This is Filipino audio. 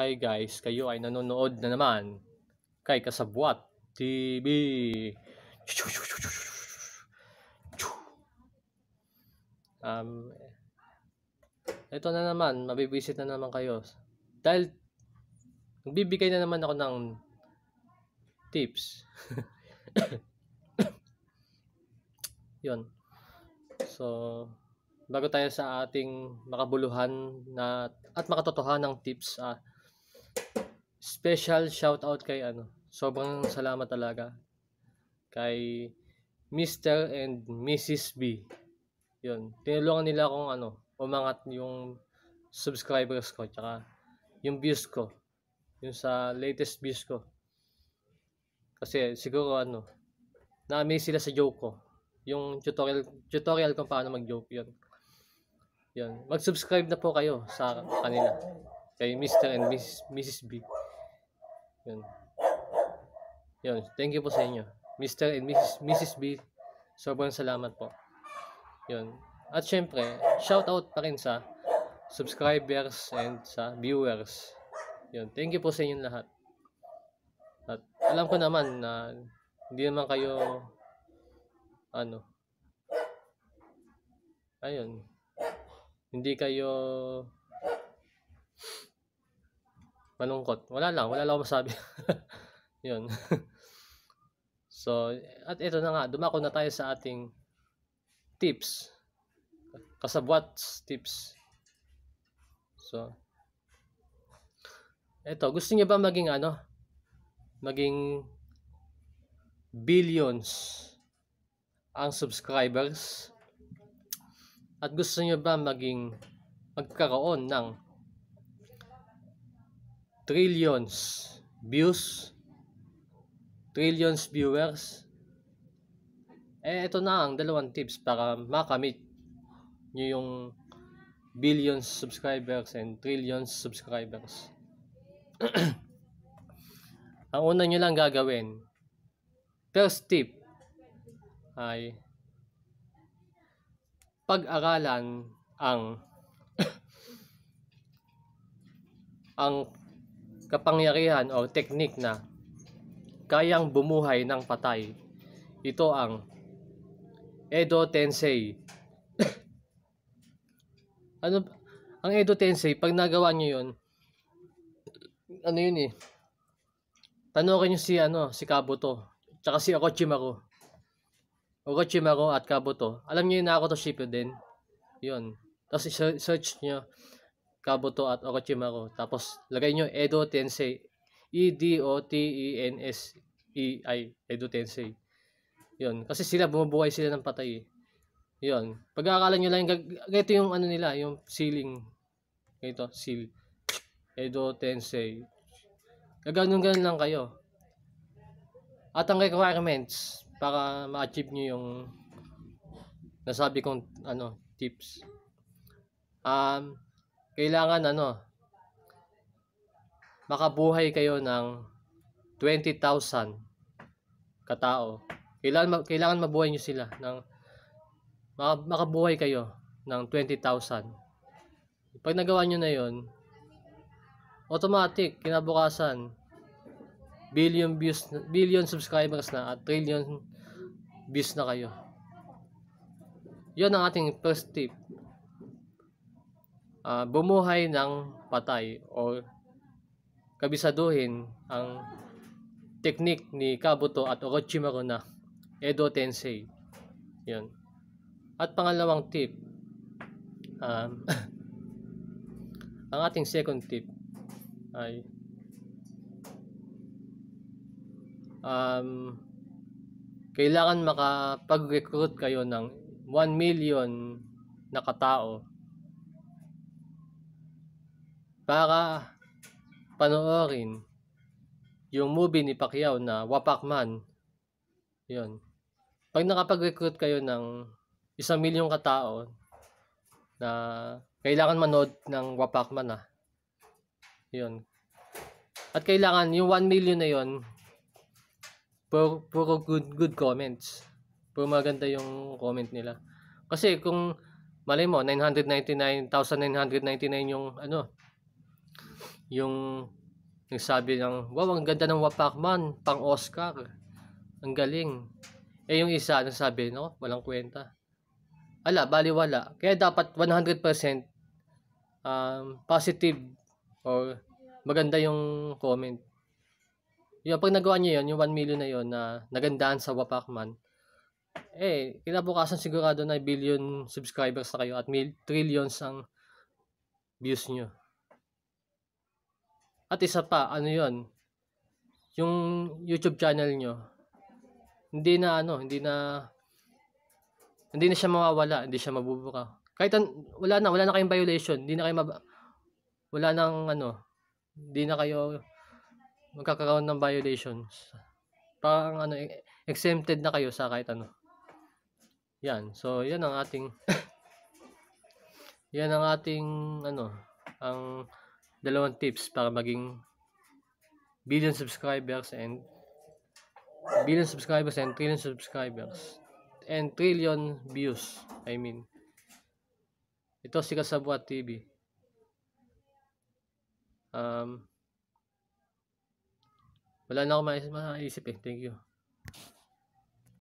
Hi guys, kayo ay nanonood na naman kay Kasabwat TV. Um, ito na naman, mabibisit na naman kayo. Dahil nagbibigay na naman ako ng tips. Yon. So, bago tayo sa ating makabuluhan na at makatotohan ng tips, ah, special shout out kay ano. Sobrang salamat talaga kay Mr. and Mrs. B. Yun. Tinulungan nila akong ano, umangat yung subscribers ko tsaka yung views ko. Yung sa latest views ko. Kasi siguro ano, na sila sa joke ko. Yung tutorial tutorial kung paano mag-joke 'yon. 'Yon. Mag-subscribe na po kayo sa kanila kay Mr. and Mrs. Mrs. B. Yun. Yun. Thank you po sa inyo. Mr. and Mrs. Mrs. B. Sobrang salamat po. Yun. At syempre, out pa rin sa subscribers and sa viewers. Yun. Thank you po sa inyong lahat. At alam ko naman na hindi naman kayo ano ayun hindi kayo manungkot. Wala lang, wala lang akong masabi. Yun. so, at ito na nga, dumako na tayo sa ating tips. Kasabwat tips. So, ito, gusto niyo ba maging ano? Maging billions ang subscribers? At gusto niyo ba maging magkaroon ng trillions views, trillions viewers. Eh, ito na ang dalawang tips para makamit nyo yung billions subscribers and trillions subscribers. ang una nyo lang gagawin, first tip ay pag-aralan ang ang kapangyarihan o teknik na kayang bumuhay ng patay. Ito ang Edo Tensei. ano ang Edo Tensei, pag nagawa niyo 'yon, ano 'yun eh? Tanungin niyo si ano, si Kabuto, tsaka si Orochimaru. Orochimaru at Kabuto. Alam niyo na ako to ship din. 'Yon. Tapos search niyo Kabuto at Orochimaru. Tapos, lagay nyo Edo Tensei. E-D-O-T-E-N-S-E-I. Edo Tensei. Yun. Kasi sila, bumubuhay sila ng patay. Eh. Yun. Pag-aakala nyo lang, ganito yung ano nila, yung ceiling. Ganito, seal. Edo Tensei. Gaganon-ganon lang kayo. At ang requirements para ma-achieve nyo yung nasabi kong ano, tips. Um, kailangan ano, makabuhay kayo ng 20,000 katao. Kailangan, kailangan mabuhay niyo sila ng makabuhay kayo ng 20,000. Pag nagawa niyo na yon automatic, kinabukasan, billion views, billion subscribers na at trillion views na kayo. Yon ang ating first tip uh, bumuhay ng patay o kabisaduhin ang teknik ni Kabuto at Orochimaru na Edo Tensei. Yun. At pangalawang tip, um, ang ating second tip ay um, kailangan makapag-recruit kayo ng 1 million na katao para panoorin yung movie ni Pacquiao na Wapakman. Yun. Pag nakapag-recruit kayo ng isang milyong katao na kailangan manood ng Wapakman ah. Yun. At kailangan yung 1 million na yun puro, puro good, good comments. Puro maganda yung comment nila. Kasi kung malay mo 999,999 yung ano yung nagsabi ng, wow, ang ganda ng Wapakman, pang Oscar. Ang galing. Eh yung isa, nagsabi, no, walang kwenta. Ala, baliwala. Kaya dapat 100% um, positive or maganda yung comment. Yung pag nagawa niya yon yung 1 million na yon na nagandaan sa Wapakman, eh, kinabukasan sigurado na billion subscribers na kayo at mil- trillions ang views nyo. At isa pa, ano yon Yung YouTube channel nyo, hindi na ano, hindi na, hindi na siya mawawala, hindi siya mabubuka. Kahit an, wala na, wala na kayong violation, hindi na kayo mab- wala nang ano, hindi na kayo magkakaroon ng violations. Parang ano, e, exempted na kayo sa kahit ano. Yan. So, yan ang ating yan ang ating ano, ang dalawang tips para maging billion subscribers and billion subscribers and trillion subscribers and trillion views I mean ito si Kasabwat TV um wala na akong maisip eh thank you